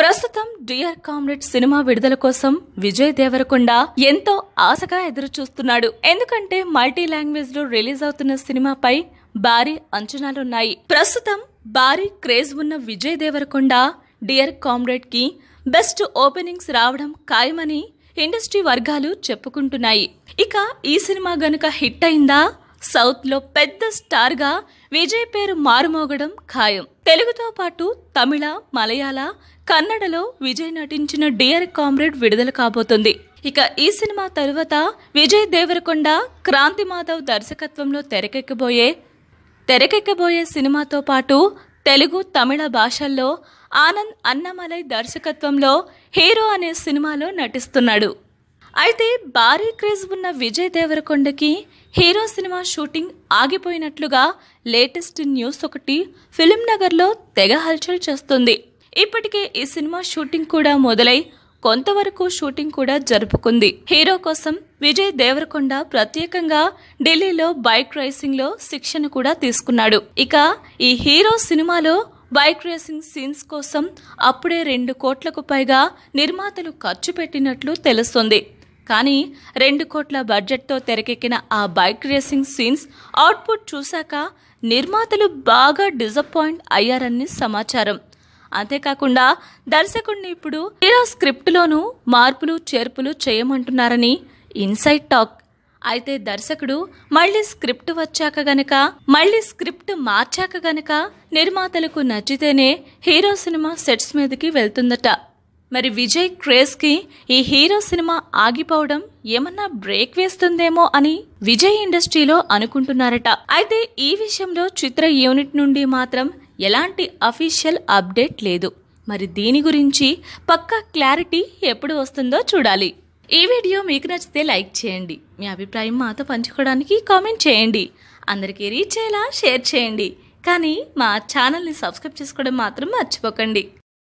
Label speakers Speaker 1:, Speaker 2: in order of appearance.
Speaker 1: ప్రస్తుతం dear comrade cinema విడుదల కోసం విజయ్ దేవరకొండ ఎంతో ఆశగా ఎదురు చూస్తున్నాడు ఎందుకంటే మల్టీ లాంగ్వేజ్ లో రిలీజ్ అవుతున్న సినిమాపై భారీ అంచనాలున్నాయి ప్రస్తుతం భారీ క్రేజ్ ఉన్న విజయ్ దేవరకొండ డియర్ కామ్రేడ్ కి బెస్ట్ ఓపెనింగ్స్ రావడం ఖాయమని ఇండస్ట్రీ వర్గాలు చెప్పుకుంటున్నాయి ఇక ఈ సినిమా గనుక హిట్ అయిందా సౌత్లో పెద్ద స్టార్గా విజయ్ పేరు మారుమోగడం ఖాయం తెలుగుతో పాటు తమిళ మలయాళ కన్నడలో విజయ్ నటించిన డియర్ కామ్రేడ్ విడుదల కాబోతుంది ఇక ఈ సినిమా తరువాత విజయ్ దేవరకొండ క్రాంతి మాధవ్ దర్శకత్వంలో తెరకెక్కబోయే తెరకెక్కబోయే సినిమాతో పాటు తెలుగు తమిళ భాషల్లో ఆనంద్ అన్నమలై దర్శకత్వంలో హీరో అనే సినిమాలో నటిస్తున్నాడు అయితే భారీ క్రేజ్ ఉన్న విజయ్ దేవరకొండకి హీరో సినిమా షూటింగ్ ఆగిపోయినట్లుగా లేటెస్ట్ న్యూస్ ఒకటి ఫిలిం నగర్లో తెగ హల్చల్ చేస్తుంది ఇప్పటికే ఈ సినిమా షూటింగ్ కూడా మొదలై కొంతవరకు షూటింగ్ కూడా జరుపుకుంది హీరో కోసం విజయ్ దేవరకొండ ప్రత్యేకంగా ఢిల్లీలో బైక్ రేసింగ్ లో శిక్షణ కూడా తీసుకున్నాడు ఇక ఈ హీరో సినిమాలో బైక్ రేసింగ్ సీన్స్ కోసం అప్పుడే రెండు కోట్లకు పైగా నిర్మాతలు ఖర్చు పెట్టినట్లు తెలుస్తుంది కానీ రెండు కోట్ల బడ్జెట్తో తెరకెక్కిన ఆ బైక్ రేసింగ్ సీన్స్ అవుట్పుట్ చూశాక నిర్మాతలు బాగా డిసప్పాయింట్ అయ్యారని సమాచారం అంతేకాకుండా దర్శకుడిని ఇప్పుడు హీరో స్క్రిప్ట్లోనూ మార్పులు చేర్పులు చేయమంటున్నారని ఇన్సైడ్ టాక్ అయితే దర్శకుడు మళ్ళీ స్క్రిప్ట్ వచ్చాక గనక మళ్ళీ స్క్రిప్ట్ మార్చాక గనక నిర్మాతలకు నచ్చితేనే హీరో సినిమా సెట్స్ మీదకి వెళ్తుందట మరి విజయ్ క్రేజ్కి ఈ హీరో సినిమా ఆగిపోవడం ఏమన్నా బ్రేక్ వేస్తుందేమో అని విజయ్ ఇండస్ట్రీలో అనుకుంటున్నారట అయితే ఈ విషయంలో చిత్ర యూనిట్ నుండి మాత్రం ఎలాంటి అఫీషియల్ అప్డేట్ లేదు మరి దీని గురించి పక్కా క్లారిటీ ఎప్పుడు వస్తుందో చూడాలి ఈ వీడియో మీకు నచ్చితే లైక్ చేయండి మీ అభిప్రాయం మాతో పంచుకోవడానికి కామెంట్ చేయండి అందరికీ రీచ్ అయ్యేలా షేర్ చేయండి కానీ మా ఛానల్ని సబ్స్క్రైబ్ చేసుకోవడం మాత్రం మర్చిపోకండి